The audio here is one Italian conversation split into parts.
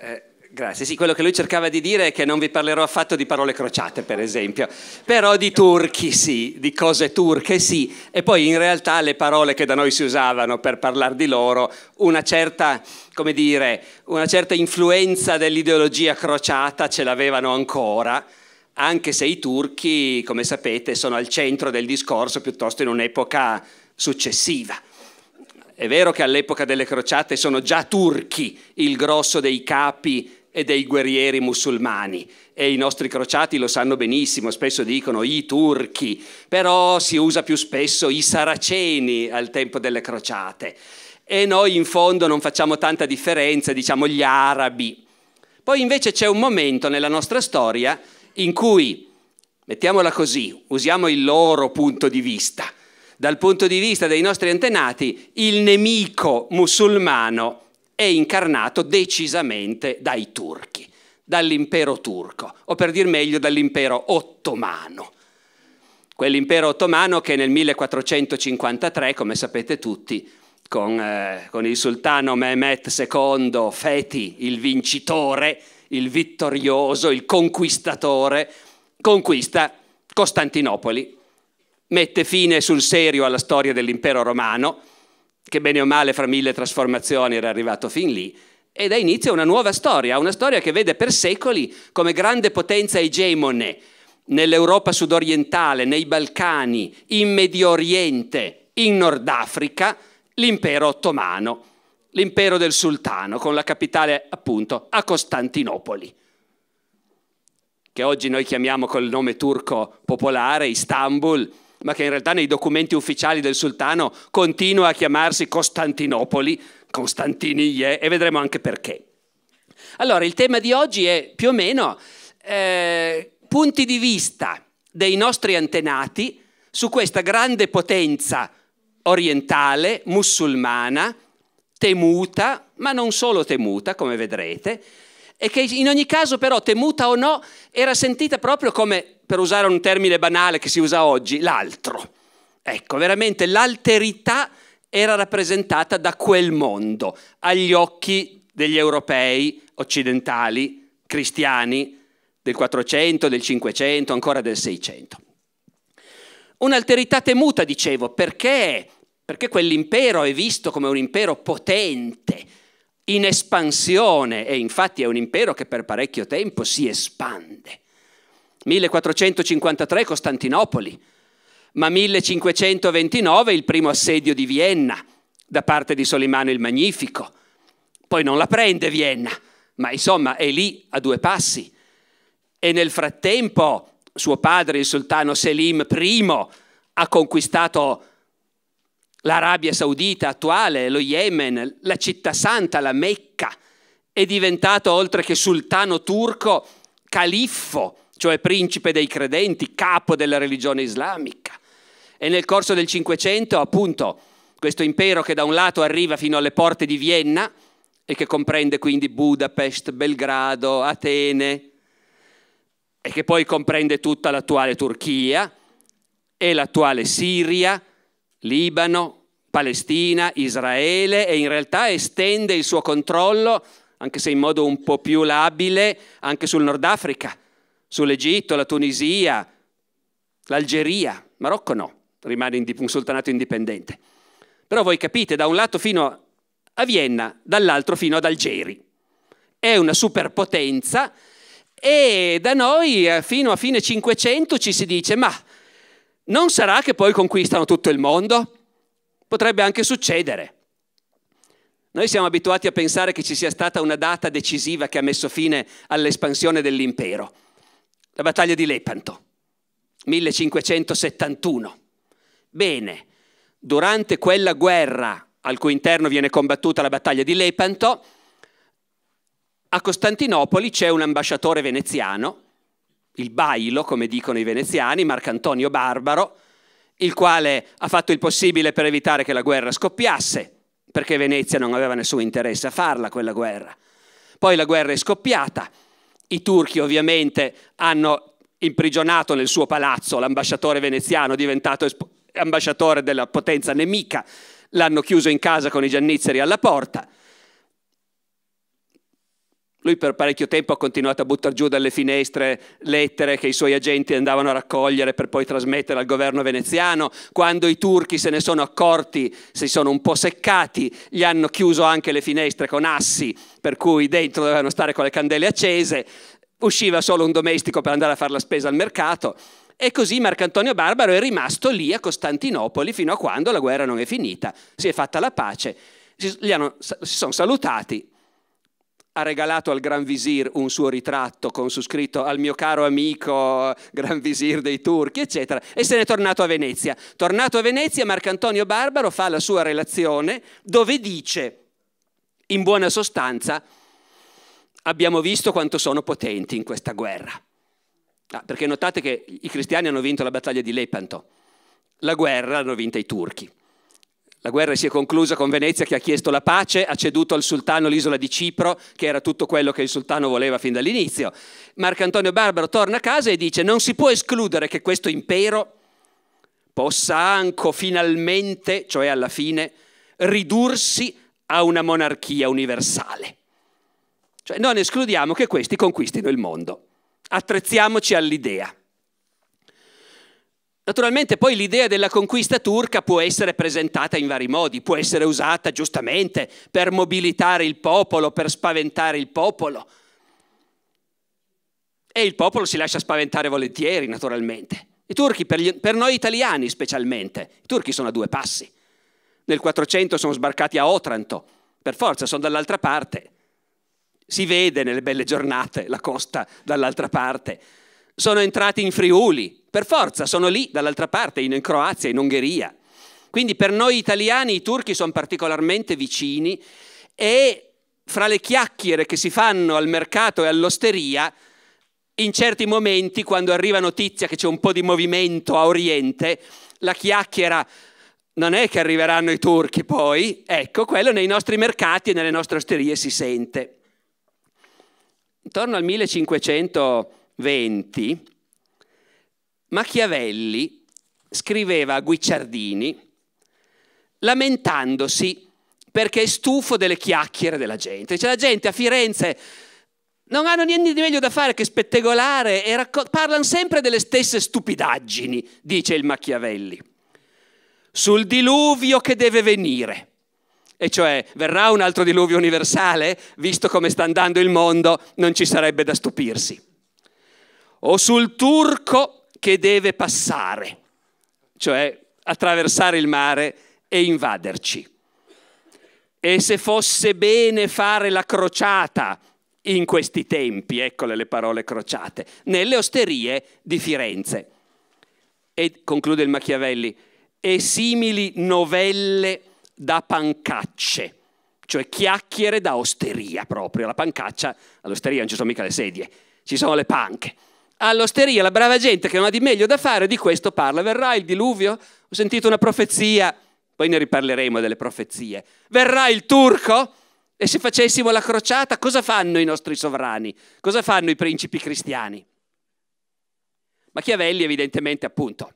Eh, grazie, sì, quello che lui cercava di dire è che non vi parlerò affatto di parole crociate, per esempio, però di turchi sì, di cose turche sì, e poi in realtà le parole che da noi si usavano per parlare di loro, una certa, come dire, una certa influenza dell'ideologia crociata ce l'avevano ancora, anche se i turchi, come sapete, sono al centro del discorso piuttosto in un'epoca successiva. È vero che all'epoca delle crociate sono già turchi il grosso dei capi e dei guerrieri musulmani e i nostri crociati lo sanno benissimo, spesso dicono i turchi, però si usa più spesso i saraceni al tempo delle crociate e noi in fondo non facciamo tanta differenza, diciamo gli arabi. Poi invece c'è un momento nella nostra storia in cui, mettiamola così, usiamo il loro punto di vista dal punto di vista dei nostri antenati, il nemico musulmano è incarnato decisamente dai turchi, dall'impero turco, o per dir meglio dall'impero ottomano. Quell'impero ottomano che nel 1453, come sapete tutti, con, eh, con, il sultano Mehmet II Feti, il vincitore, il vittorioso, il conquistatore, conquista Costantinopoli mette fine sul serio alla storia dell'impero romano, che bene o male fra mille trasformazioni era arrivato fin lì, e da inizio una nuova storia, una storia che vede per secoli come grande potenza egemone nell'Europa sudorientale, nei Balcani, in Medio Oriente, in Nord Africa, l'impero ottomano, l'impero del sultano, con la capitale appunto a Costantinopoli, che oggi noi chiamiamo col nome turco popolare Istanbul, ma che in realtà nei documenti ufficiali del sultano continua a chiamarsi Costantinopoli, Costantiniyeh, e vedremo anche perché. Allora, il tema di oggi è più o meno eh, punti di vista dei nostri antenati su questa grande potenza orientale, musulmana, temuta, ma non solo temuta, come vedrete, e che in ogni caso però, temuta o no, era sentita proprio come, per usare un termine banale che si usa oggi, l'altro. Ecco, veramente l'alterità era rappresentata da quel mondo, agli occhi degli europei occidentali, cristiani, del 400, del 500, ancora del 600. Un'alterità temuta, dicevo, perché? Perché quell'impero è visto come un impero potente, in espansione e infatti è un impero che per parecchio tempo si espande. 1453 Costantinopoli, ma 1529 il primo assedio di Vienna da parte di Solimano il Magnifico. Poi non la prende Vienna, ma insomma è lì a due passi. E nel frattempo suo padre, il sultano Selim I, ha conquistato l'Arabia Saudita attuale, lo Yemen, la città santa, la Mecca, è diventato oltre che sultano turco, califfo, cioè principe dei credenti, capo della religione islamica. E nel corso del Cinquecento, appunto, questo impero che da un lato arriva fino alle porte di Vienna e che comprende quindi Budapest, Belgrado, Atene, e che poi comprende tutta l'attuale Turchia e l'attuale Siria, Libano, Palestina, Israele e in realtà estende il suo controllo, anche se in modo un po' più labile, anche sul Nord Africa, sull'Egitto, la Tunisia, l'Algeria. Marocco no, rimane un sultanato indipendente. Però voi capite, da un lato fino a Vienna, dall'altro fino ad Algeri. È una superpotenza e da noi eh, fino a fine 500 ci si dice ma non sarà che poi conquistano tutto il mondo? Potrebbe anche succedere. Noi siamo abituati a pensare che ci sia stata una data decisiva che ha messo fine all'espansione dell'impero, la battaglia di Lepanto, 1571. Bene, durante quella guerra al cui interno viene combattuta la battaglia di Lepanto, a Costantinopoli c'è un ambasciatore veneziano il bailo, come dicono i veneziani, Marcantonio Barbaro, il quale ha fatto il possibile per evitare che la guerra scoppiasse, perché Venezia non aveva nessun interesse a farla quella guerra. Poi la guerra è scoppiata, i turchi ovviamente hanno imprigionato nel suo palazzo l'ambasciatore veneziano diventato ambasciatore della potenza nemica, l'hanno chiuso in casa con i giannizzeri alla porta lui per parecchio tempo ha continuato a buttare giù dalle finestre lettere che i suoi agenti andavano a raccogliere per poi trasmettere al governo veneziano. Quando i turchi se ne sono accorti, si sono un po' seccati, gli hanno chiuso anche le finestre con assi, per cui dentro dovevano stare con le candele accese. Usciva solo un domestico per andare a fare la spesa al mercato. E così Marcantonio Barbaro è rimasto lì a Costantinopoli fino a quando la guerra non è finita, si è fatta la pace, si, hanno, si sono salutati ha regalato al Gran Visir un suo ritratto con su scritto al mio caro amico eh, Gran Visir dei Turchi, eccetera, e se n'è tornato a Venezia. Tornato a Venezia, Marcantonio Barbaro fa la sua relazione dove dice, in buona sostanza, abbiamo visto quanto sono potenti in questa guerra. Ah, perché notate che i cristiani hanno vinto la battaglia di Lepanto, la guerra l'hanno vinta i turchi. La guerra si è conclusa con Venezia che ha chiesto la pace, ha ceduto al sultano l'isola di Cipro, che era tutto quello che il sultano voleva fin dall'inizio. Marcantonio Barbaro torna a casa e dice non si può escludere che questo impero possa anche finalmente, cioè alla fine, ridursi a una monarchia universale. Cioè non escludiamo che questi conquistino il mondo. Attrezziamoci all'idea. Naturalmente poi l'idea della conquista turca può essere presentata in vari modi, può essere usata giustamente per mobilitare il popolo, per spaventare il popolo. E il popolo si lascia spaventare volentieri, naturalmente. I turchi, per, gli, per noi italiani specialmente, i turchi sono a due passi. Nel 400 sono sbarcati a Otranto, per forza sono dall'altra parte. Si vede nelle belle giornate la costa dall'altra parte. Sono entrati in Friuli, per forza, sono lì dall'altra parte, in Croazia, in Ungheria. Quindi per noi italiani i turchi sono particolarmente vicini e fra le chiacchiere che si fanno al mercato e all'osteria, in certi momenti, quando arriva notizia che c'è un po' di movimento a Oriente, la chiacchiera non è che arriveranno i turchi poi, ecco, quello nei nostri mercati e nelle nostre osterie si sente. Intorno al 1520 Machiavelli scriveva a Guicciardini lamentandosi perché è stufo delle chiacchiere della gente. Dice la gente a Firenze non hanno niente di meglio da fare che spettegolare e raccol- parlano sempre delle stesse stupidaggini, dice il Machiavelli, sul diluvio che deve venire. E cioè, verrà un altro diluvio universale? Visto come sta andando il mondo, non ci sarebbe da stupirsi. O sul turco che deve passare, cioè attraversare il mare e invaderci. E se fosse bene fare la crociata in questi tempi, eccole le parole crociate, nelle osterie di Firenze. E conclude il Machiavelli, e simili novelle da pancacce, cioè chiacchiere da osteria proprio. La pancaccia, all'osteria non ci sono mica le sedie, ci sono le panche all'osteria la brava gente che non ha di meglio da fare di questo parla. Verrà il diluvio? Ho sentito una profezia, poi ne riparleremo delle profezie. Verrà il turco? E se facessimo la crociata, cosa fanno i nostri sovrani? Cosa fanno i principi cristiani? Machiavelli evidentemente appunto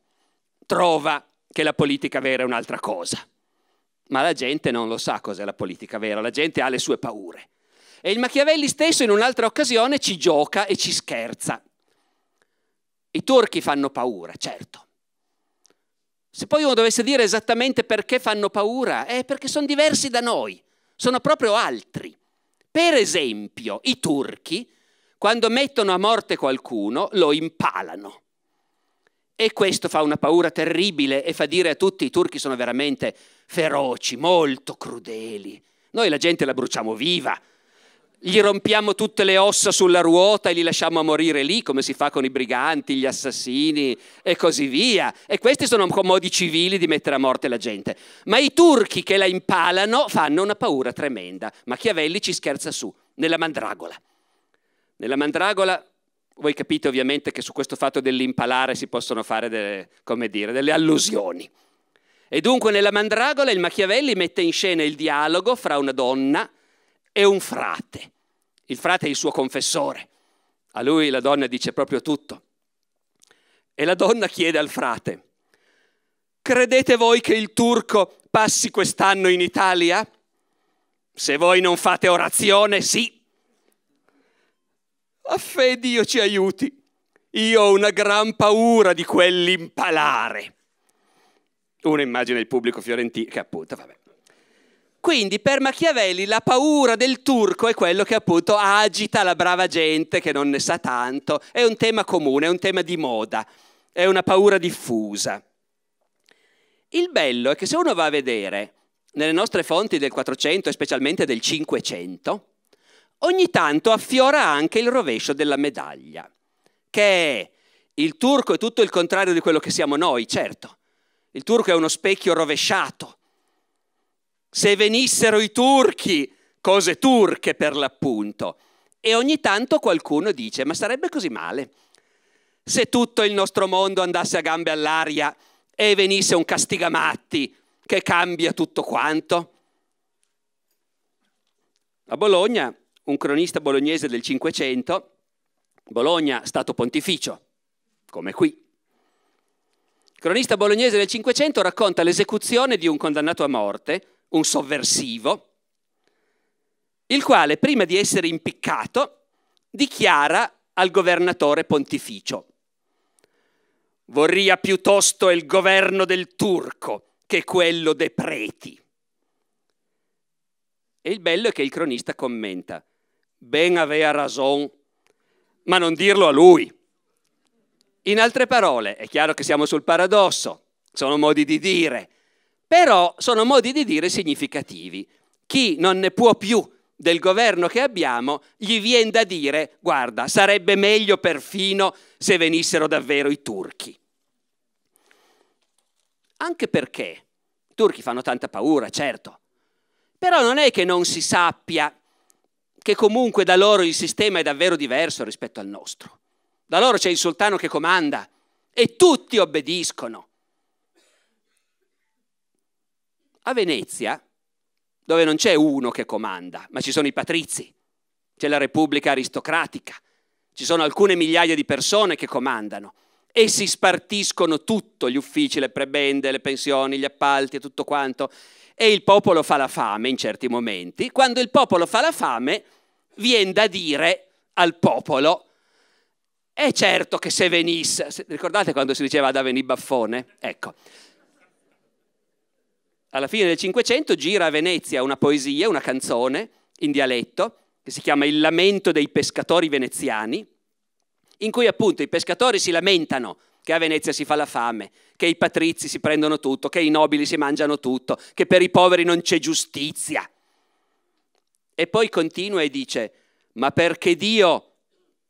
trova che la politica vera è un'altra cosa, ma la gente non lo sa cos'è la politica vera, la gente ha le sue paure. E il Machiavelli stesso in un'altra occasione ci gioca e ci scherza. I turchi fanno paura, certo. Se poi uno dovesse dire esattamente perché fanno paura, è perché sono diversi da noi, sono proprio altri. Per esempio, i turchi, quando mettono a morte qualcuno, lo impalano. E questo fa una paura terribile e fa dire a tutti i turchi sono veramente feroci, molto crudeli. Noi la gente la bruciamo viva, gli rompiamo tutte le ossa sulla ruota e li lasciamo a morire lì, come si fa con i briganti, gli assassini e così via. E questi sono modi civili di mettere a morte la gente. Ma i turchi che la impalano fanno una paura tremenda. Machiavelli ci scherza su, nella mandragola. Nella mandragola, voi capite ovviamente che su questo fatto dell'impalare si possono fare delle, dire, delle allusioni. E dunque nella mandragola il Machiavelli mette in scena il dialogo fra una donna, e un frate. Il frate è il suo confessore. A lui la donna dice proprio tutto. E la donna chiede al frate, credete voi che il turco passi quest'anno in Italia? Se voi non fate orazione, sì. A fe Dio ci aiuti. Io ho una gran paura di quell'impalare. Uno immagina il pubblico fiorentino, che appunto, vabbè. Quindi per Machiavelli la paura del turco è quello che appunto agita la brava gente che non ne sa tanto, è un tema comune, è un tema di moda, è una paura diffusa. Il bello è che se uno va a vedere nelle nostre fonti del 400 e specialmente del 500, ogni tanto affiora anche il rovescio della medaglia, che è il turco è tutto il contrario di quello che siamo noi, certo. Il turco è uno specchio rovesciato, se venissero i turchi, cose turche per l'appunto. E ogni tanto qualcuno dice, ma sarebbe così male se tutto il nostro mondo andasse a gambe all'aria e venisse un castigamatti che cambia tutto quanto? A Bologna, un cronista bolognese del Cinquecento, Bologna, stato pontificio, come qui. Il cronista bolognese del Cinquecento racconta l'esecuzione di un condannato a morte un sovversivo, il quale prima di essere impiccato dichiara al governatore pontificio Vorria piuttosto il governo del turco che quello dei preti. E il bello è che il cronista commenta, ben avea ragione, ma non dirlo a lui. In altre parole, è chiaro che siamo sul paradosso, sono modi di dire, però sono modi di dire significativi. Chi non ne può più del governo che abbiamo, gli viene da dire, guarda, sarebbe meglio perfino se venissero davvero i turchi. Anche perché i turchi fanno tanta paura, certo, però non è che non si sappia che comunque da loro il sistema è davvero diverso rispetto al nostro. Da loro c'è il sultano che comanda e tutti obbediscono. A Venezia, dove non c'è uno che comanda, ma ci sono i patrizi, c'è la Repubblica aristocratica, ci sono alcune migliaia di persone che comandano e si spartiscono tutto, gli uffici, le prebende, le pensioni, gli appalti e tutto quanto. E il popolo fa la fame in certi momenti. Quando il popolo fa la fame, viene da dire al popolo, è certo che se venisse, ricordate quando si diceva da venire baffone? Ecco, alla fine del Cinquecento gira a Venezia una poesia, una canzone in dialetto, che si chiama Il lamento dei pescatori veneziani, in cui appunto i pescatori si lamentano che a Venezia si fa la fame, che i patrizi si prendono tutto, che i nobili si mangiano tutto, che per i poveri non c'è giustizia. E poi continua e dice, ma perché Dio,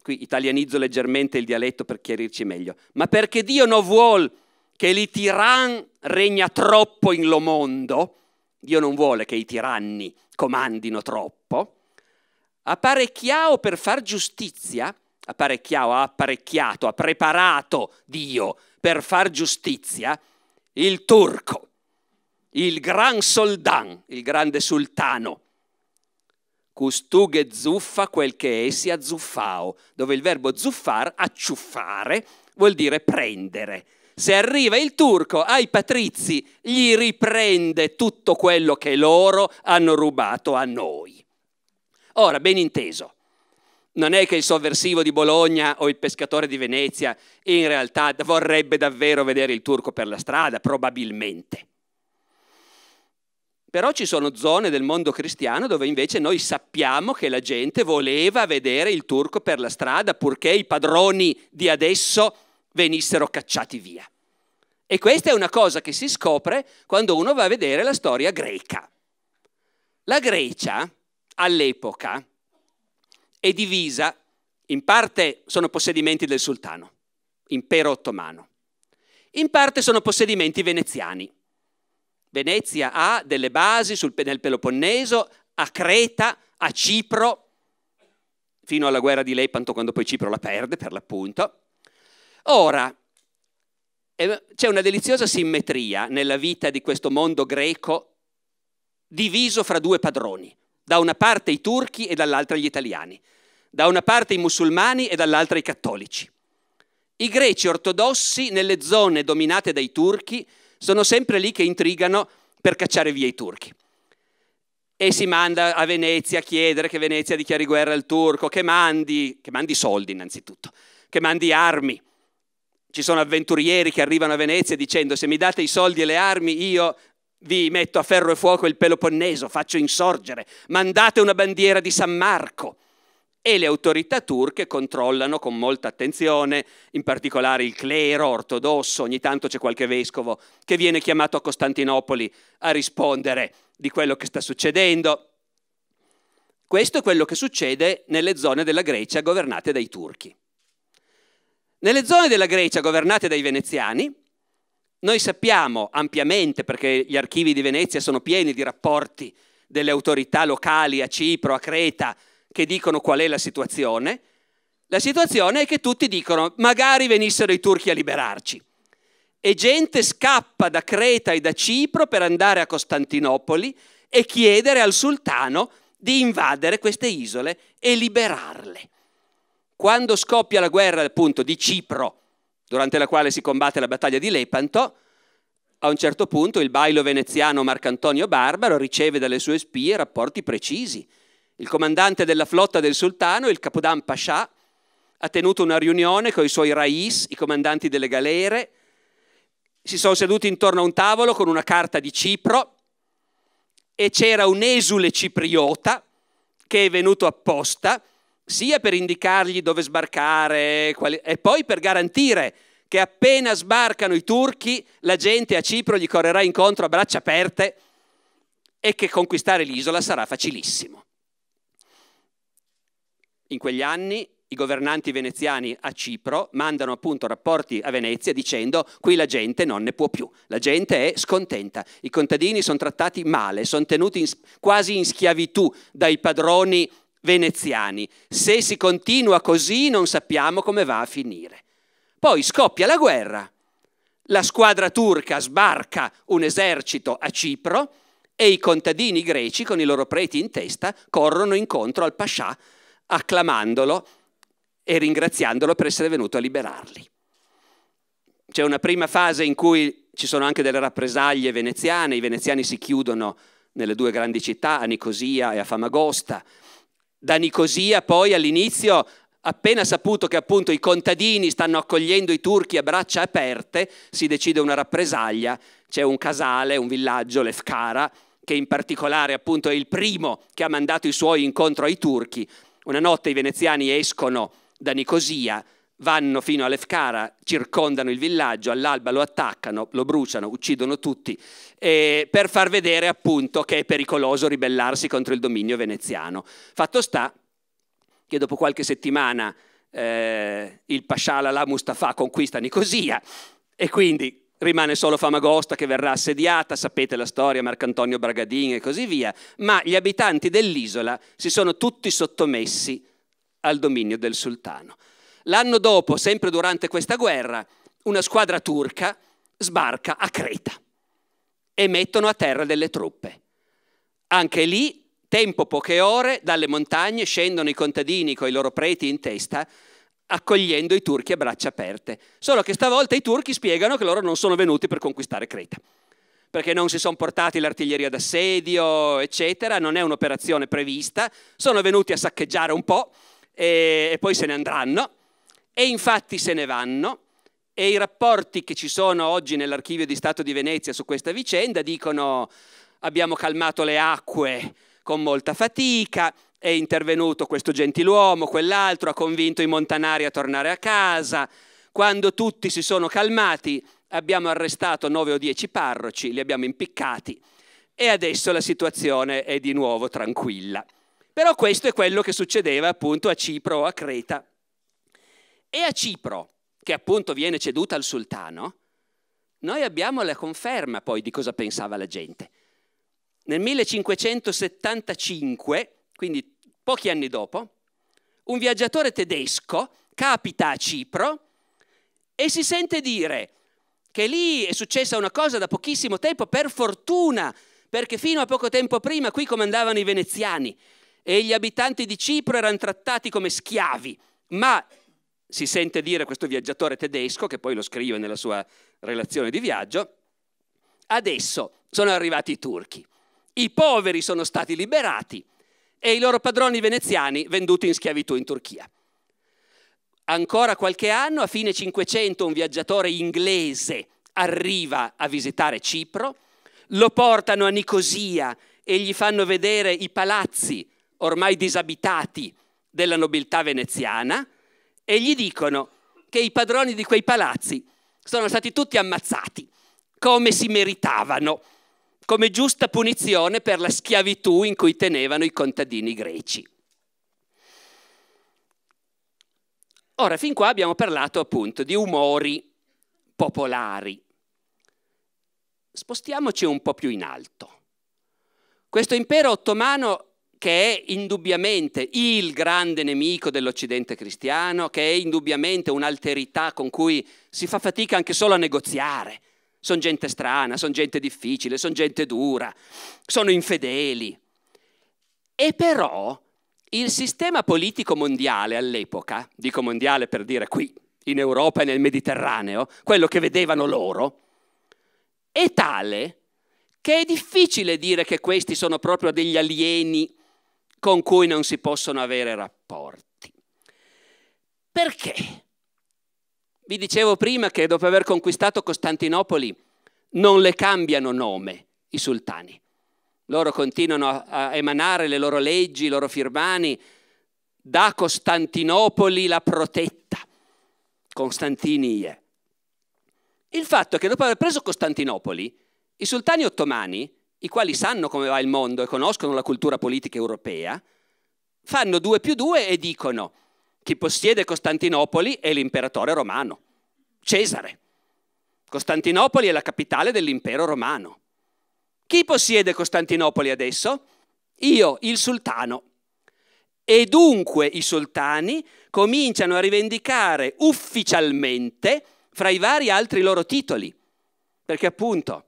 qui italianizzo leggermente il dialetto per chiarirci meglio, ma perché Dio non vuole che li tiran regna troppo in lo mondo, Dio non vuole che i tiranni comandino troppo, apparecchiao per far giustizia, apparecchiao ha apparecchiato, ha preparato Dio per far giustizia il turco, il gran soldan, il grande sultano, custughe zuffa quel che essi azzuffao, dove il verbo zuffar, acciuffare, vuol dire prendere. Se arriva il turco ai patrizi, gli riprende tutto quello che loro hanno rubato a noi. Ora, ben inteso, non è che il sovversivo di Bologna o il pescatore di Venezia in realtà vorrebbe davvero vedere il turco per la strada, probabilmente. Però ci sono zone del mondo cristiano dove invece noi sappiamo che la gente voleva vedere il turco per la strada purché i padroni di adesso venissero cacciati via. E questa è una cosa che si scopre quando uno va a vedere la storia greca. La Grecia, all'epoca, è divisa, in parte sono possedimenti del sultano, impero ottomano, in parte sono possedimenti veneziani. Venezia ha delle basi sul, nel Peloponneso, a Creta, a Cipro, fino alla guerra di Lepanto quando poi Cipro la perde per l'appunto. Ora, c'è una deliziosa simmetria nella vita di questo mondo greco diviso fra due padroni, da una parte i turchi e dall'altra gli italiani, da una parte i musulmani e dall'altra i cattolici. I greci ortodossi nelle zone dominate dai turchi sono sempre lì che intrigano per cacciare via i turchi. E si manda a Venezia a chiedere che Venezia dichiari guerra al turco, che mandi, che mandi soldi innanzitutto, che mandi armi, ci sono avventurieri che arrivano a Venezia dicendo se mi date i soldi e le armi io vi metto a ferro e fuoco il Peloponneso, faccio insorgere, mandate una bandiera di San Marco. E le autorità turche controllano con molta attenzione, in particolare il clero ortodosso, ogni tanto c'è qualche vescovo che viene chiamato a Costantinopoli a rispondere di quello che sta succedendo. Questo è quello che succede nelle zone della Grecia governate dai turchi. Nelle zone della Grecia governate dai veneziani, noi sappiamo ampiamente, perché gli archivi di Venezia sono pieni di rapporti delle autorità locali a Cipro, a Creta, che dicono qual è la situazione, la situazione è che tutti dicono magari venissero i turchi a liberarci. E gente scappa da Creta e da Cipro per andare a Costantinopoli e chiedere al sultano di invadere queste isole e liberarle. Quando scoppia la guerra appunto di Cipro, durante la quale si combatte la battaglia di Lepanto, a un certo punto il bailo veneziano Marcantonio Barbaro riceve dalle sue spie rapporti precisi. Il comandante della flotta del sultano, il Capodan Pascià, ha tenuto una riunione con i suoi rais, i comandanti delle galere, si sono seduti intorno a un tavolo con una carta di Cipro e c'era un esule cipriota che è venuto apposta sia per indicargli dove sbarcare quali... e poi per garantire che appena sbarcano i turchi la gente a Cipro gli correrà incontro a braccia aperte e che conquistare l'isola sarà facilissimo. In quegli anni i governanti veneziani a Cipro mandano appunto rapporti a Venezia dicendo qui la gente non ne può più, la gente è scontenta, i contadini sono trattati male, sono tenuti in, quasi in schiavitù dai padroni veneziani. Se si continua così non sappiamo come va a finire. Poi scoppia la guerra. La squadra turca sbarca un esercito a Cipro e i contadini greci, con i loro preti in testa, corrono incontro al pascià acclamandolo e ringraziandolo per essere venuto a liberarli. C'è una prima fase in cui ci sono anche delle rappresaglie veneziane, i veneziani si chiudono nelle due grandi città, a Nicosia e a Famagosta, da Nicosia poi all'inizio, appena saputo che appunto i contadini stanno accogliendo i turchi a braccia aperte, si decide una rappresaglia, c'è un casale, un villaggio, Lefkara, che in particolare appunto è il primo che ha mandato i suoi incontro ai turchi. Una notte i veneziani escono da Nicosia, vanno fino all'Efkara, circondano il villaggio, all'alba lo attaccano, lo bruciano, uccidono tutti, eh, per far vedere appunto che è pericoloso ribellarsi contro il dominio veneziano. Fatto sta che dopo qualche settimana eh, il Pascià Lala Mustafa conquista Nicosia e quindi rimane solo Famagosta che verrà assediata, sapete la storia, Marcantonio Bragadin e così via, ma gli abitanti dell'isola si sono tutti sottomessi al dominio del sultano. L'anno dopo, sempre durante questa guerra, una squadra turca sbarca a Creta e mettono a terra delle truppe. Anche lì, tempo poche ore, dalle montagne scendono i contadini con i loro preti in testa, accogliendo i turchi a braccia aperte. Solo che stavolta i turchi spiegano che loro non sono venuti per conquistare Creta perché non si sono portati l'artiglieria d'assedio, eccetera, non è un'operazione prevista, sono venuti a saccheggiare un po' e, e poi se ne andranno. E infatti se ne vanno e i rapporti che ci sono oggi nell'archivio di Stato di Venezia su questa vicenda dicono abbiamo calmato le acque con molta fatica, è intervenuto questo gentiluomo, quell'altro ha convinto i montanari a tornare a casa, quando tutti si sono calmati abbiamo arrestato nove o dieci parroci, li abbiamo impiccati e adesso la situazione è di nuovo tranquilla. Però questo è quello che succedeva appunto a Cipro o a Creta e a Cipro, che appunto viene ceduta al sultano, noi abbiamo la conferma poi di cosa pensava la gente. Nel 1575, quindi pochi anni dopo, un viaggiatore tedesco capita a Cipro e si sente dire che lì è successa una cosa da pochissimo tempo, per fortuna, perché fino a poco tempo prima qui comandavano i veneziani e gli abitanti di Cipro erano trattati come schiavi, ma si sente dire questo viaggiatore tedesco, che poi lo scrive nella sua relazione di viaggio, adesso sono arrivati i turchi, i poveri sono stati liberati e i loro padroni veneziani venduti in schiavitù in Turchia. Ancora qualche anno, a fine Cinquecento, un viaggiatore inglese arriva a visitare Cipro, lo portano a Nicosia e gli fanno vedere i palazzi ormai disabitati della nobiltà veneziana e gli dicono che i padroni di quei palazzi sono stati tutti ammazzati, come si meritavano, come giusta punizione per la schiavitù in cui tenevano i contadini greci. Ora, fin qua abbiamo parlato appunto di umori popolari. Spostiamoci un po' più in alto. Questo impero ottomano che è indubbiamente il grande nemico dell'Occidente cristiano, che è indubbiamente un'alterità con cui si fa fatica anche solo a negoziare. Sono gente strana, sono gente difficile, sono gente dura, sono infedeli. E però il sistema politico mondiale all'epoca, dico mondiale per dire qui, in Europa e nel Mediterraneo, quello che vedevano loro, è tale che è difficile dire che questi sono proprio degli alieni con cui non si possono avere rapporti. Perché? Vi dicevo prima che dopo aver conquistato Costantinopoli non le cambiano nome i sultani. Loro continuano a emanare le loro leggi, i loro firmani, da Costantinopoli la protetta, Costantinie. Il fatto è che dopo aver preso Costantinopoli, i sultani ottomani i quali sanno come va il mondo e conoscono la cultura politica europea, fanno due più due e dicono chi possiede Costantinopoli è l'imperatore romano, Cesare. Costantinopoli è la capitale dell'impero romano. Chi possiede Costantinopoli adesso? Io, il sultano. E dunque i sultani cominciano a rivendicare ufficialmente fra i vari altri loro titoli, perché appunto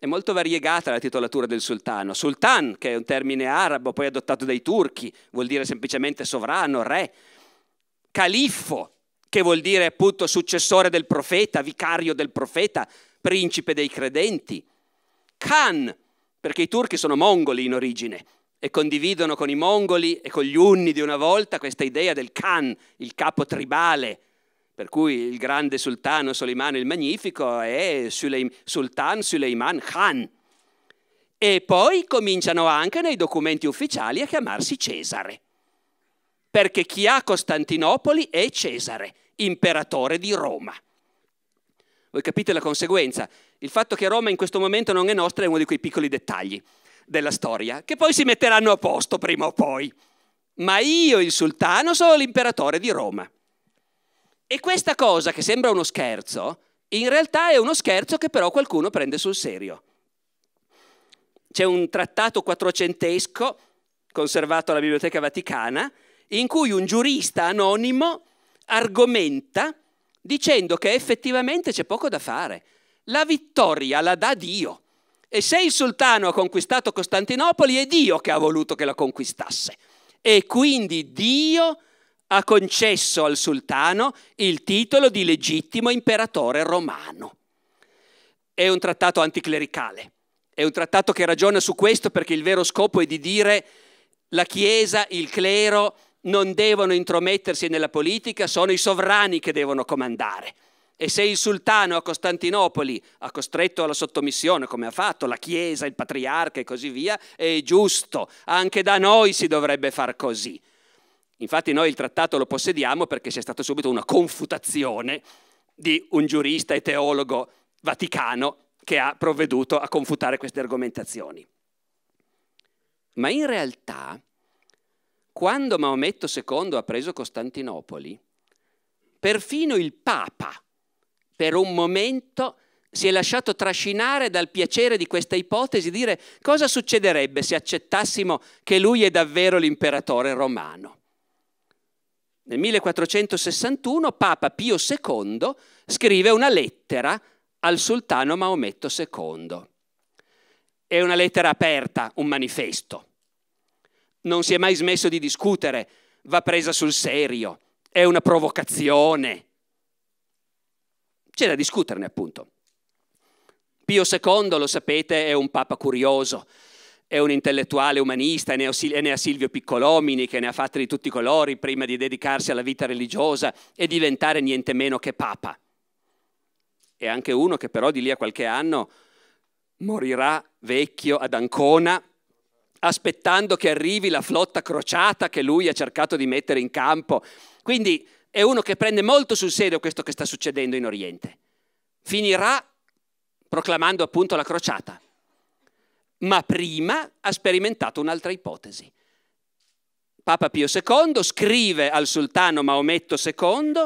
è molto variegata la titolatura del sultano. Sultan, che è un termine arabo poi adottato dai turchi, vuol dire semplicemente sovrano, re. Califfo, che vuol dire appunto successore del profeta, vicario del profeta, principe dei credenti. Khan, perché i turchi sono mongoli in origine e condividono con i mongoli e con gli unni di una volta questa idea del Khan, il capo tribale, per cui il grande sultano Soleimano il Magnifico è Suleim- Sultan Suleiman Khan. E poi cominciano anche nei documenti ufficiali a chiamarsi Cesare, perché chi ha Costantinopoli è Cesare, imperatore di Roma. Voi capite la conseguenza? Il fatto che Roma in questo momento non è nostra è uno di quei piccoli dettagli della storia, che poi si metteranno a posto prima o poi. Ma io, il sultano, sono l'imperatore di Roma. E questa cosa che sembra uno scherzo, in realtà è uno scherzo che però qualcuno prende sul serio. C'è un trattato quattrocentesco conservato alla Biblioteca Vaticana in cui un giurista anonimo argomenta dicendo che effettivamente c'è poco da fare. La vittoria la dà Dio. E se il sultano ha conquistato Costantinopoli è Dio che ha voluto che la conquistasse. E quindi Dio ha concesso al sultano il titolo di legittimo imperatore romano. È un trattato anticlericale, è un trattato che ragiona su questo perché il vero scopo è di dire la Chiesa, il clero non devono intromettersi nella politica, sono i sovrani che devono comandare. E se il sultano a Costantinopoli ha costretto alla sottomissione, come ha fatto la Chiesa, il patriarca e così via, è giusto, anche da noi si dovrebbe far così. Infatti noi il trattato lo possediamo perché c'è stata subito una confutazione di un giurista e teologo vaticano che ha provveduto a confutare queste argomentazioni. Ma in realtà, quando Maometto II ha preso Costantinopoli, perfino il Papa, per un momento, si è lasciato trascinare dal piacere di questa ipotesi, dire cosa succederebbe se accettassimo che lui è davvero l'imperatore romano. Nel 1461 Papa Pio II scrive una lettera al sultano Maometto II. È una lettera aperta, un manifesto. Non si è mai smesso di discutere, va presa sul serio, è una provocazione. C'è da discuterne appunto. Pio II, lo sapete, è un papa curioso, è un intellettuale umanista, e ne ha Silvio Piccolomini che ne ha fatti di tutti i colori prima di dedicarsi alla vita religiosa e diventare niente meno che papa. È anche uno che però di lì a qualche anno morirà vecchio ad Ancona aspettando che arrivi la flotta crociata che lui ha cercato di mettere in campo. Quindi è uno che prende molto sul serio questo che sta succedendo in Oriente. Finirà proclamando appunto la crociata ma prima ha sperimentato un'altra ipotesi. Papa Pio II scrive al sultano Maometto II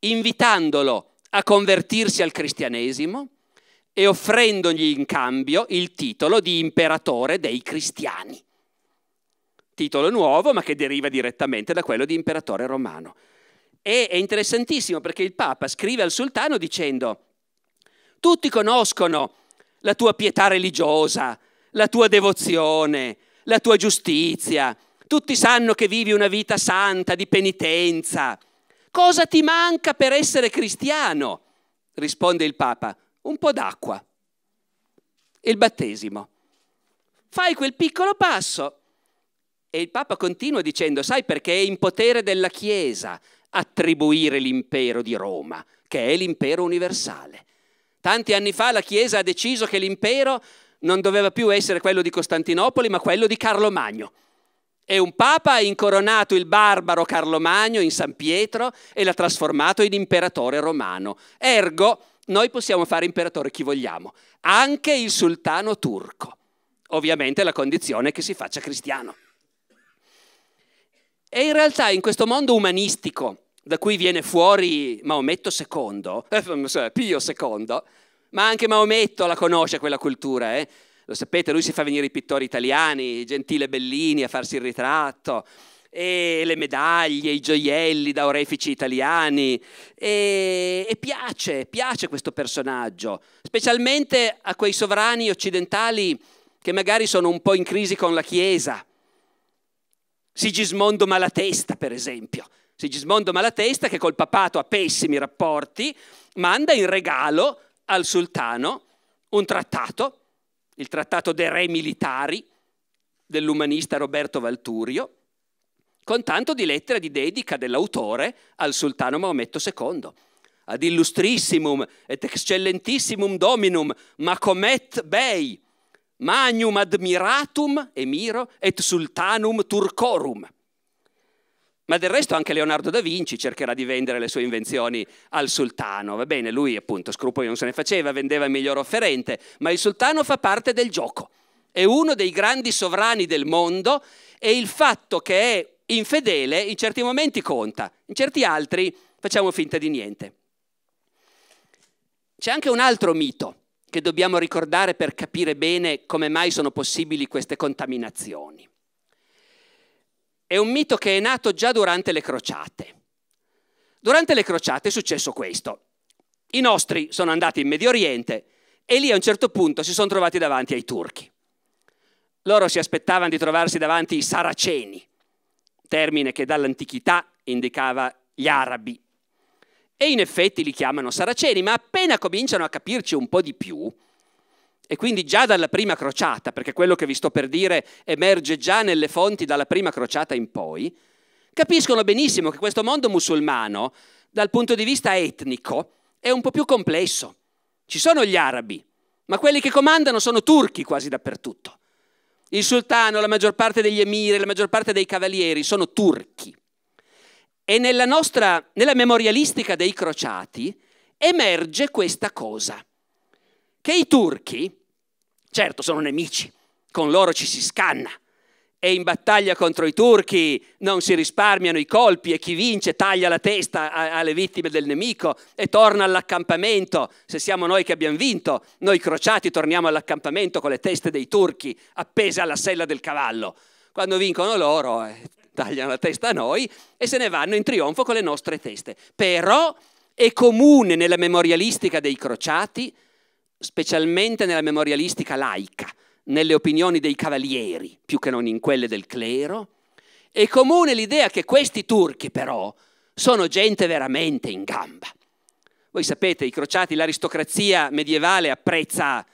invitandolo a convertirsi al cristianesimo e offrendogli in cambio il titolo di imperatore dei cristiani. Titolo nuovo ma che deriva direttamente da quello di imperatore romano. E è interessantissimo perché il Papa scrive al sultano dicendo tutti conoscono la tua pietà religiosa, la tua devozione, la tua giustizia. Tutti sanno che vivi una vita santa, di penitenza. Cosa ti manca per essere cristiano? Risponde il Papa, un po' d'acqua il battesimo. Fai quel piccolo passo. E il Papa continua dicendo, sai perché è in potere della Chiesa attribuire l'impero di Roma, che è l'impero universale. Tanti anni fa la Chiesa ha deciso che l'impero non doveva più essere quello di Costantinopoli, ma quello di Carlo Magno. E un papa ha incoronato il barbaro Carlo Magno in San Pietro e l'ha trasformato in imperatore romano. Ergo, noi possiamo fare imperatore chi vogliamo, anche il sultano turco. Ovviamente la condizione è che si faccia cristiano. E in realtà in questo mondo umanistico, da cui viene fuori Maometto II, eh, Pio II, ma anche Maometto la conosce quella cultura, eh? lo sapete, lui si fa venire i pittori italiani, Gentile Bellini a farsi il ritratto, e le medaglie, i gioielli da orefici italiani, e, e piace, piace questo personaggio, specialmente a quei sovrani occidentali che magari sono un po' in crisi con la Chiesa. Sigismondo Malatesta, per esempio, Sigismondo Malatesta, che col papato ha pessimi rapporti, manda in regalo al sultano un trattato, il trattato dei re militari dell'umanista Roberto Valturio, con tanto di lettere di dedica dell'autore al sultano Maometto II. Ad illustrissimum et excellentissimum dominum Macomet Bey, magnum admiratum emiro et sultanum turcorum. Ma del resto anche Leonardo da Vinci cercherà di vendere le sue invenzioni al sultano. Va bene, lui appunto scrupoli non se ne faceva, vendeva il miglior offerente, ma il sultano fa parte del gioco. È uno dei grandi sovrani del mondo e il fatto che è infedele in certi momenti conta, in certi altri facciamo finta di niente. C'è anche un altro mito che dobbiamo ricordare per capire bene come mai sono possibili queste contaminazioni è un mito che è nato già durante le crociate. Durante le crociate è successo questo. I nostri sono andati in Medio Oriente e lì a un certo punto si sono trovati davanti ai turchi. Loro si aspettavano di trovarsi davanti ai saraceni, termine che dall'antichità indicava gli arabi. E in effetti li chiamano saraceni, ma appena cominciano a capirci un po' di più, e quindi già dalla prima crociata, perché quello che vi sto per dire emerge già nelle fonti dalla prima crociata in poi, capiscono benissimo che questo mondo musulmano, dal punto di vista etnico, è un po' più complesso. Ci sono gli arabi, ma quelli che comandano sono turchi quasi dappertutto. Il sultano, la maggior parte degli emiri, la maggior parte dei cavalieri sono turchi. E nella nostra, nella memorialistica dei crociati, emerge questa cosa che i turchi, certo sono nemici, con loro ci si scanna, e in battaglia contro i turchi non si risparmiano i colpi e chi vince taglia la testa alle vittime del nemico e torna all'accampamento. Se siamo noi che abbiamo vinto, noi crociati torniamo all'accampamento con le teste dei turchi appese alla sella del cavallo. Quando vincono loro eh, tagliano la testa a noi e se ne vanno in trionfo con le nostre teste. Però è comune nella memorialistica dei crociati specialmente nella memorialistica laica, nelle opinioni dei cavalieri, più che non in quelle del clero, è comune l'idea che questi turchi però sono gente veramente in gamba. Voi sapete, i crociati, l'aristocrazia medievale apprezza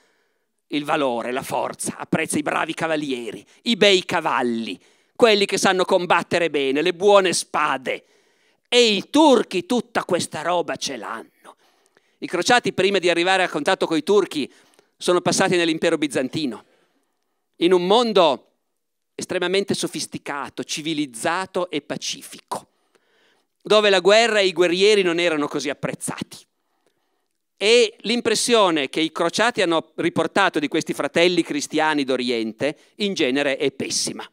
il valore, la forza, apprezza i bravi cavalieri, i bei cavalli, quelli che sanno combattere bene, le buone spade. E i turchi tutta questa roba ce l'hanno. I crociati, prima di arrivare a contatto con i turchi, sono passati nell'impero bizantino, in un mondo estremamente sofisticato, civilizzato e pacifico, dove la guerra e i guerrieri non erano così apprezzati. E l'impressione che i crociati hanno riportato di questi fratelli cristiani d'Oriente in genere è pessima.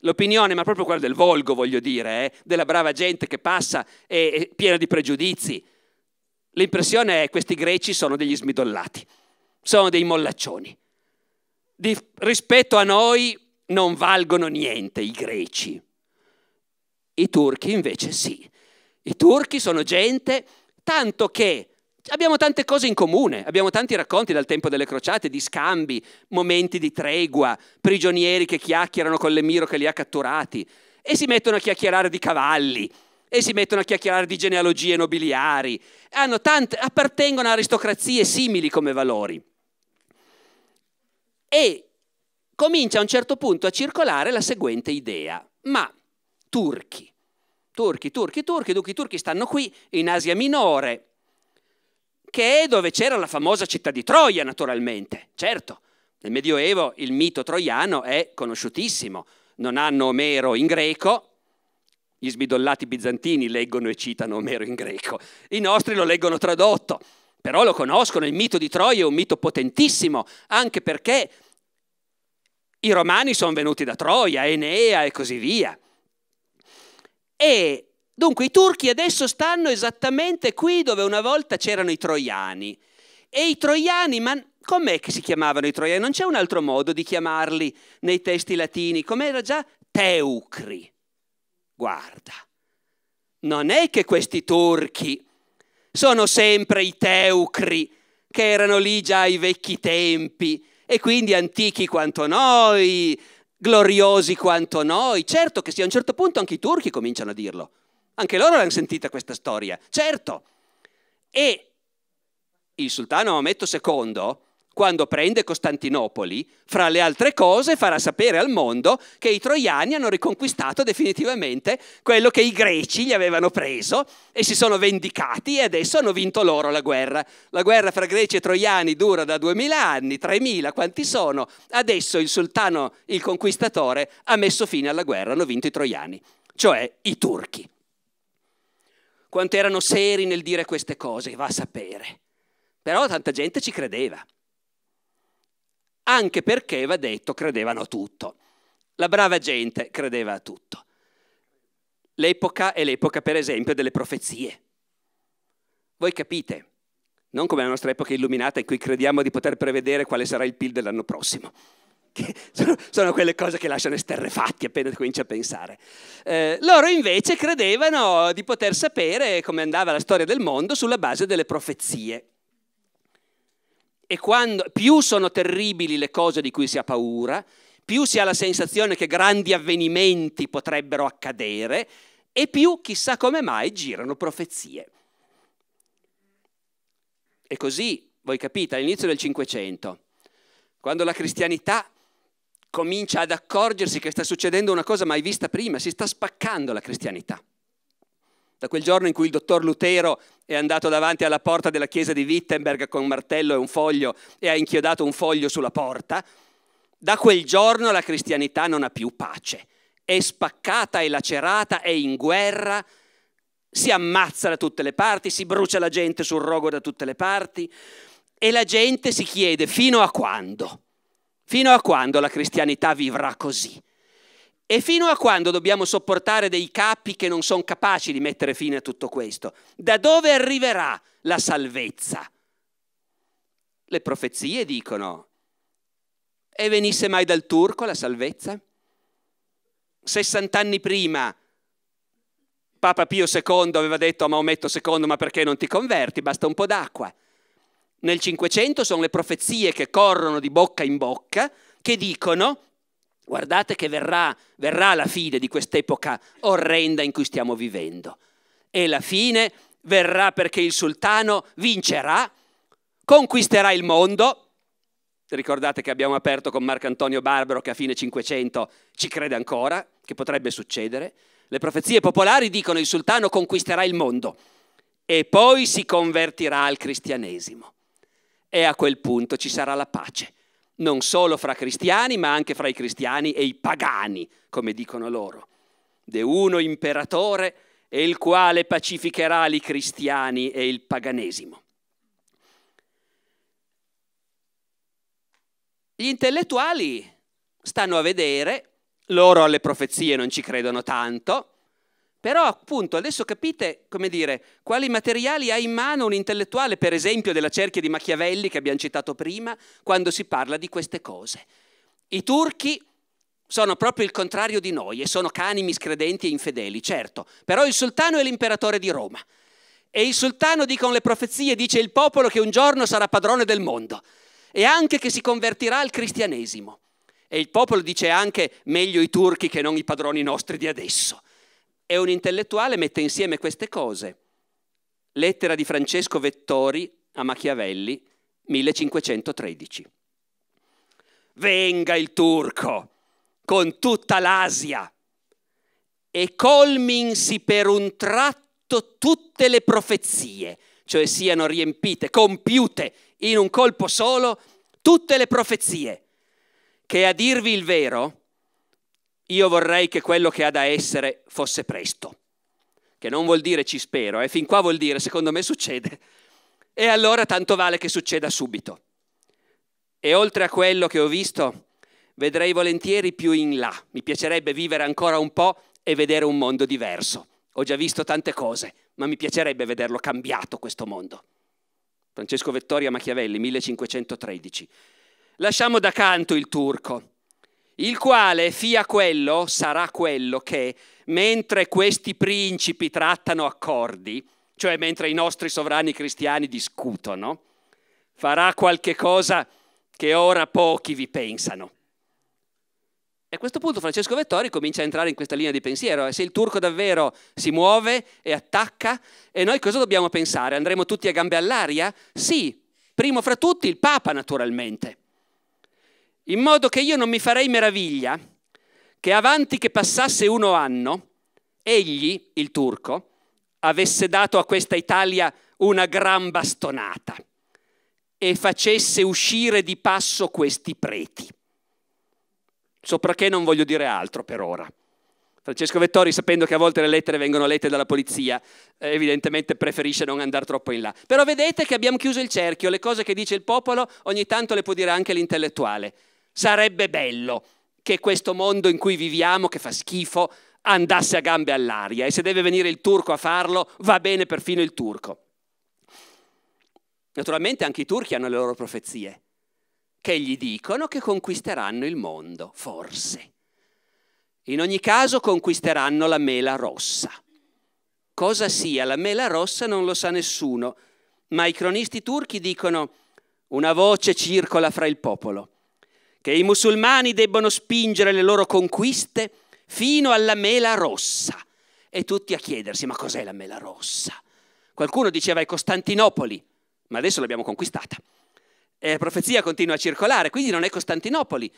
L'opinione, ma proprio quella del volgo, voglio dire, eh, della brava gente che passa è piena di pregiudizi L'impressione è che questi greci sono degli smidollati, sono dei mollaccioni. Di, rispetto a noi non valgono niente i greci. I turchi invece sì. I turchi sono gente tanto che abbiamo tante cose in comune, abbiamo tanti racconti dal tempo delle crociate, di scambi, momenti di tregua, prigionieri che chiacchierano con l'emiro che li ha catturati e si mettono a chiacchierare di cavalli e si mettono a chiacchierare di genealogie nobiliari, tante, appartengono a aristocrazie simili come valori. E comincia a un certo punto a circolare la seguente idea, ma turchi, turchi, turchi, turchi, dunque i turchi stanno qui in Asia Minore, che è dove c'era la famosa città di Troia naturalmente, certo, nel Medioevo il mito troiano è conosciutissimo, non hanno Omero in greco, gli sbidollati bizantini leggono e citano Omero in greco, i nostri lo leggono tradotto, però lo conoscono, il mito di Troia è un mito potentissimo, anche perché i romani sono venuti da Troia, Enea e così via. E dunque i turchi adesso stanno esattamente qui dove una volta c'erano i troiani. E i troiani, ma com'è che si chiamavano i troiani? Non c'è un altro modo di chiamarli nei testi latini, com'era già Teucri guarda, non è che questi turchi sono sempre i teucri che erano lì già ai vecchi tempi e quindi antichi quanto noi, gloriosi quanto noi. Certo che sì, a un certo punto anche i turchi cominciano a dirlo. Anche loro l'hanno sentita questa storia, certo. E il sultano Maometto II quando prende Costantinopoli, fra le altre cose farà sapere al mondo che i troiani hanno riconquistato definitivamente quello che i greci gli avevano preso e si sono vendicati e adesso hanno vinto loro la guerra. La guerra fra greci e troiani dura da 2000 anni, 3000, quanti sono? Adesso il sultano, il conquistatore, ha messo fine alla guerra, hanno vinto i troiani, cioè i turchi quanto erano seri nel dire queste cose, va a sapere. Però tanta gente ci credeva anche perché, va detto, credevano a tutto. La brava gente credeva a tutto. L'epoca è l'epoca, per esempio, delle profezie. Voi capite, non come la nostra epoca illuminata in cui crediamo di poter prevedere quale sarà il PIL dell'anno prossimo. Sono, sono, quelle cose che lasciano esterrefatti appena cominci a pensare. Eh, loro invece credevano di poter sapere come andava la storia del mondo sulla base delle profezie. E quando, più sono terribili le cose di cui si ha paura, più si ha la sensazione che grandi avvenimenti potrebbero accadere e più chissà come mai girano profezie. E così, voi capite, all'inizio del Cinquecento, quando la cristianità comincia ad accorgersi che sta succedendo una cosa mai vista prima, si sta spaccando la cristianità. Da quel giorno in cui il dottor Lutero è andato davanti alla porta della chiesa di Wittenberg con un martello e un foglio e ha inchiodato un foglio sulla porta, da quel giorno la cristianità non ha più pace. È spaccata, è lacerata, è in guerra, si ammazza da tutte le parti, si brucia la gente sul rogo da tutte le parti e la gente si chiede fino a quando, fino a quando la cristianità vivrà così. E fino a quando dobbiamo sopportare dei capi che non sono capaci di mettere fine a tutto questo? Da dove arriverà la salvezza? Le profezie dicono, e venisse mai dal turco la salvezza? 60 anni prima Papa Pio II aveva detto a Maometto II ma perché non ti converti? Basta un po' d'acqua. Nel Cinquecento sono le profezie che corrono di bocca in bocca che dicono Guardate che verrà, verrà la fine di quest'epoca orrenda in cui stiamo vivendo. E la fine verrà perché il sultano vincerà, conquisterà il mondo. Ricordate che abbiamo aperto con Marco Antonio Barbaro che a fine 500 ci crede ancora, che potrebbe succedere. Le profezie popolari dicono il sultano conquisterà il mondo e poi si convertirà al cristianesimo. E a quel punto ci sarà la pace non solo fra cristiani, ma anche fra i cristiani e i pagani, come dicono loro. De uno imperatore e il quale pacificherà i cristiani e il paganesimo. Gli intellettuali stanno a vedere, loro alle profezie non ci credono tanto, però appunto adesso capite, come dire, quali materiali ha in mano un intellettuale, per esempio della cerchia di Machiavelli che abbiamo citato prima, quando si parla di queste cose. I turchi sono proprio il contrario di noi e sono cani miscredenti e infedeli, certo, però il sultano è l'imperatore di Roma. E il sultano, dicono le profezie, dice il popolo che un giorno sarà padrone del mondo e anche che si convertirà al cristianesimo. E il popolo dice anche meglio i turchi che non i padroni nostri di adesso e un intellettuale mette insieme queste cose. Lettera di Francesco Vettori a Machiavelli, 1513. Venga il turco con tutta l'Asia e colminsi per un tratto tutte le profezie, cioè siano riempite, compiute in un colpo solo tutte le profezie, che a dirvi il vero io vorrei che quello che ha da essere fosse presto, che non vuol dire ci spero, eh? fin qua vuol dire secondo me succede, e allora tanto vale che succeda subito. E oltre a quello che ho visto, vedrei volentieri più in là, mi piacerebbe vivere ancora un po' e vedere un mondo diverso. Ho già visto tante cose, ma mi piacerebbe vederlo cambiato questo mondo. Francesco Vettoria Machiavelli, 1513. Lasciamo da canto il turco il quale fia quello, sarà quello che, mentre questi principi trattano accordi, cioè mentre i nostri sovrani cristiani discutono, farà qualche cosa che ora pochi vi pensano. E a questo punto Francesco Vettori comincia a entrare in questa linea di pensiero. Eh, se il turco davvero si muove e attacca, e noi cosa dobbiamo pensare? Andremo tutti a gambe all'aria? Sì, primo fra tutti il Papa naturalmente in modo che io non mi farei meraviglia che avanti che passasse uno anno, egli, il turco, avesse dato a questa Italia una gran bastonata e facesse uscire di passo questi preti. Sopra che non voglio dire altro per ora. Francesco Vettori, sapendo che a volte le lettere vengono lette dalla polizia, eh, evidentemente preferisce non andare troppo in là. Però vedete che abbiamo chiuso il cerchio, le cose che dice il popolo ogni tanto le può dire anche l'intellettuale. Sarebbe bello che questo mondo in cui viviamo, che fa schifo, andasse a gambe all'aria e se deve venire il turco a farlo, va bene perfino il turco. Naturalmente anche i turchi hanno le loro profezie, che gli dicono che conquisteranno il mondo, forse. In ogni caso conquisteranno la mela rossa. Cosa sia la mela rossa non lo sa nessuno, ma i cronisti turchi dicono una voce circola fra il popolo che i musulmani debbono spingere le loro conquiste fino alla mela rossa. E tutti a chiedersi, ma cos'è la mela rossa? Qualcuno diceva ai Costantinopoli, ma adesso l'abbiamo conquistata. E la profezia continua a circolare, quindi non è Costantinopoli.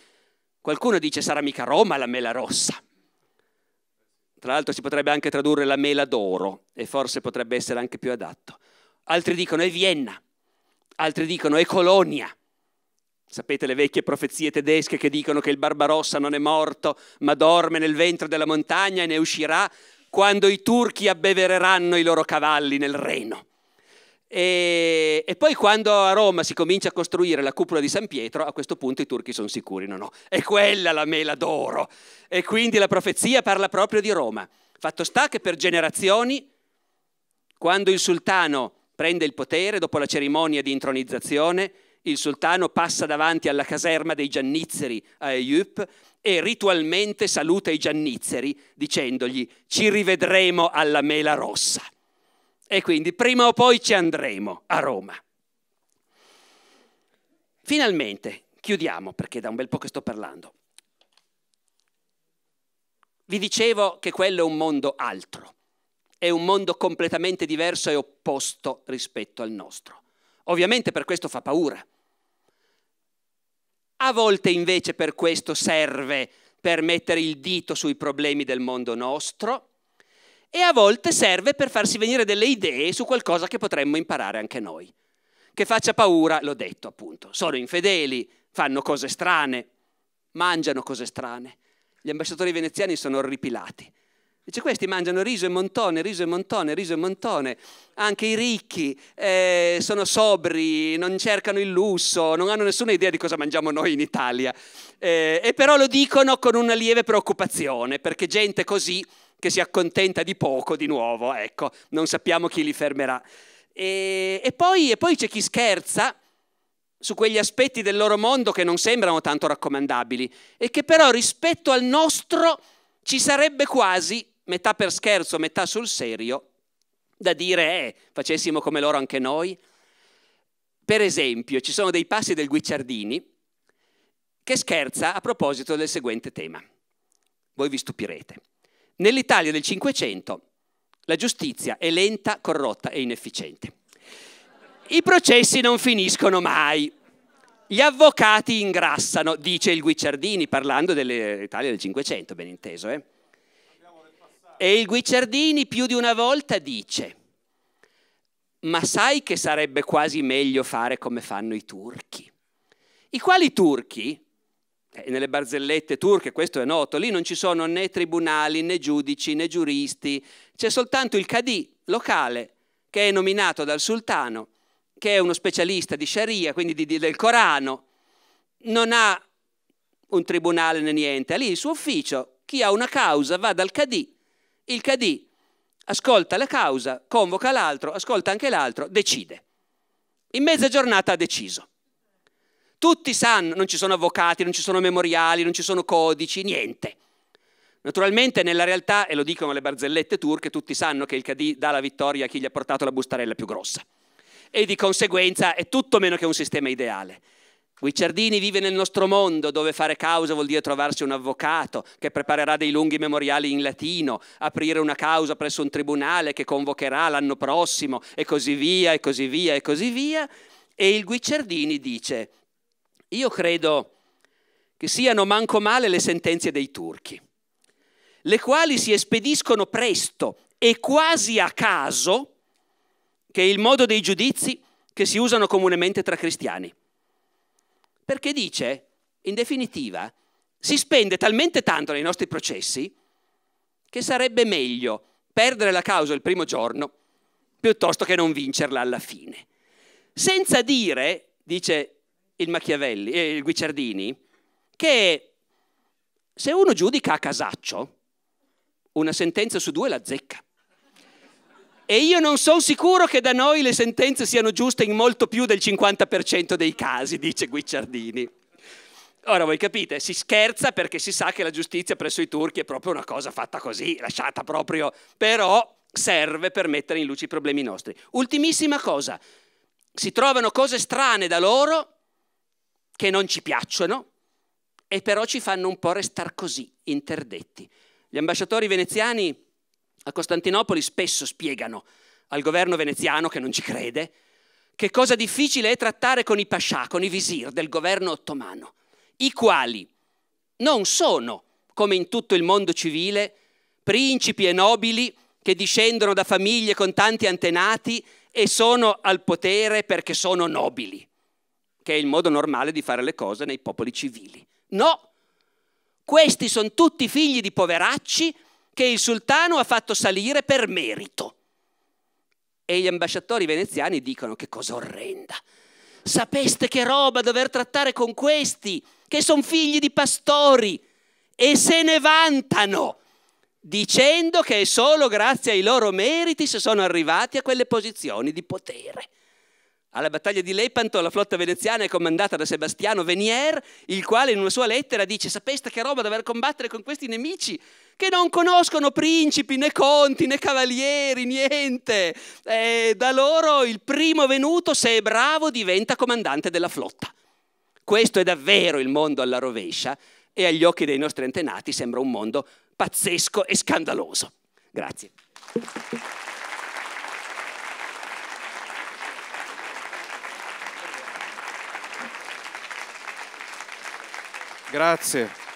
Qualcuno dice sarà mica Roma la mela rossa. Tra l'altro si potrebbe anche tradurre la mela d'oro e forse potrebbe essere anche più adatto. Altri dicono è Vienna, altri dicono è Colonia. Sapete le vecchie profezie tedesche che dicono che il Barbarossa non è morto, ma dorme nel ventre della montagna e ne uscirà quando i turchi abbevereranno i loro cavalli nel Reno. E, e, poi quando a Roma si comincia a costruire la cupola di San Pietro, a questo punto i turchi sono sicuri, no, no, è quella la mela d'oro. E quindi la profezia parla proprio di Roma. Fatto sta che per generazioni, quando il sultano prende il potere, dopo la cerimonia di intronizzazione, il sultano passa davanti alla caserma dei giannizzeri a Eyup e ritualmente saluta i giannizzeri dicendogli ci rivedremo alla mela rossa. E quindi prima o poi ci andremo a Roma. Finalmente, chiudiamo perché da un bel po' che sto parlando. Vi dicevo che quello è un mondo altro, è un mondo completamente diverso e opposto rispetto al nostro. Ovviamente per questo fa paura. A volte invece per questo serve per mettere il dito sui problemi del mondo nostro e a volte serve per farsi venire delle idee su qualcosa che potremmo imparare anche noi. Che faccia paura, l'ho detto appunto, sono infedeli, fanno cose strane, mangiano cose strane. Gli ambasciatori veneziani sono orripilati Dice, questi mangiano riso e montone, riso e montone, riso e montone. Anche i ricchi eh, sono sobri, non cercano il lusso, non hanno nessuna idea di cosa mangiamo noi in Italia. Eh, e però lo dicono con una lieve preoccupazione, perché gente così che si accontenta di poco di nuovo, ecco, non sappiamo chi li fermerà. e, e, poi, e poi c'è chi scherza su quegli aspetti del loro mondo che non sembrano tanto raccomandabili e che però rispetto al nostro ci sarebbe quasi metà per scherzo, metà sul serio, da dire, eh, facessimo come loro anche noi. Per esempio, ci sono dei passi del Guicciardini che scherza a proposito del seguente tema. Voi vi stupirete. Nell'Italia del Cinquecento la giustizia è lenta, corrotta e inefficiente. I processi non finiscono mai. Gli avvocati ingrassano, dice il Guicciardini, parlando dell'Italia del Cinquecento, ben inteso. Eh? E il Guicciardini più di una volta dice, ma sai che sarebbe quasi meglio fare come fanno i turchi, i quali turchi, eh, nelle barzellette turche, questo è noto, lì non ci sono né tribunali né giudici né giuristi, c'è soltanto il cadì locale che è nominato dal sultano, che è uno specialista di Sharia, quindi di, di, del Corano, non ha un tribunale né niente, ha lì il suo ufficio, chi ha una causa va dal cadì il Cadì ascolta la causa, convoca l'altro, ascolta anche l'altro, decide. In mezza giornata ha deciso. Tutti sanno, non ci sono avvocati, non ci sono memoriali, non ci sono codici, niente. Naturalmente nella realtà, e lo dicono le barzellette turche, tutti sanno che il Cadì dà la vittoria a chi gli ha portato la bustarella più grossa. E di conseguenza è tutto meno che un sistema ideale. Guicciardini vive nel nostro mondo dove fare causa vuol dire trovarsi un avvocato che preparerà dei lunghi memoriali in latino, aprire una causa presso un tribunale che convocherà l'anno prossimo e così via e così via e così via. E il Guicciardini dice, io credo che siano manco male le sentenze dei turchi, le quali si espediscono presto e quasi a caso, che è il modo dei giudizi che si usano comunemente tra cristiani perché dice, in definitiva, si spende talmente tanto nei nostri processi che sarebbe meglio perdere la causa il primo giorno piuttosto che non vincerla alla fine. Senza dire, dice il Machiavelli, eh, il Guicciardini, che se uno giudica a casaccio, una sentenza su due la zecca. E io non sono sicuro che da noi le sentenze siano giuste in molto più del 50% dei casi, dice Guicciardini. Ora voi capite, si scherza perché si sa che la giustizia presso i turchi è proprio una cosa fatta così, lasciata proprio, però serve per mettere in luce i problemi nostri. Ultimissima cosa, si trovano cose strane da loro che non ci piacciono e però ci fanno un po' restare così, interdetti. Gli ambasciatori veneziani a Costantinopoli spesso spiegano al governo veneziano, che non ci crede, che cosa difficile è trattare con i pascià, con i visir del governo ottomano, i quali non sono, come in tutto il mondo civile, principi e nobili che discendono da famiglie con tanti antenati e sono al potere perché sono nobili, che è il modo normale di fare le cose nei popoli civili. No, questi sono tutti figli di poveracci che il sultano ha fatto salire per merito. E gli ambasciatori veneziani dicono che cosa orrenda. Sapeste che roba dover trattare con questi, che sono figli di pastori, e se ne vantano, dicendo che è solo grazie ai loro meriti si sono arrivati a quelle posizioni di potere. Alla battaglia di Lepanto la flotta veneziana è comandata da Sebastiano Venier, il quale in una sua lettera dice sapeste che roba dover combattere con questi nemici che non conoscono principi, né conti, né cavalieri, niente. E da loro il primo venuto, se è bravo, diventa comandante della flotta. Questo è davvero il mondo alla rovescia e agli occhi dei nostri antenati sembra un mondo pazzesco e scandaloso. Grazie. Grazie.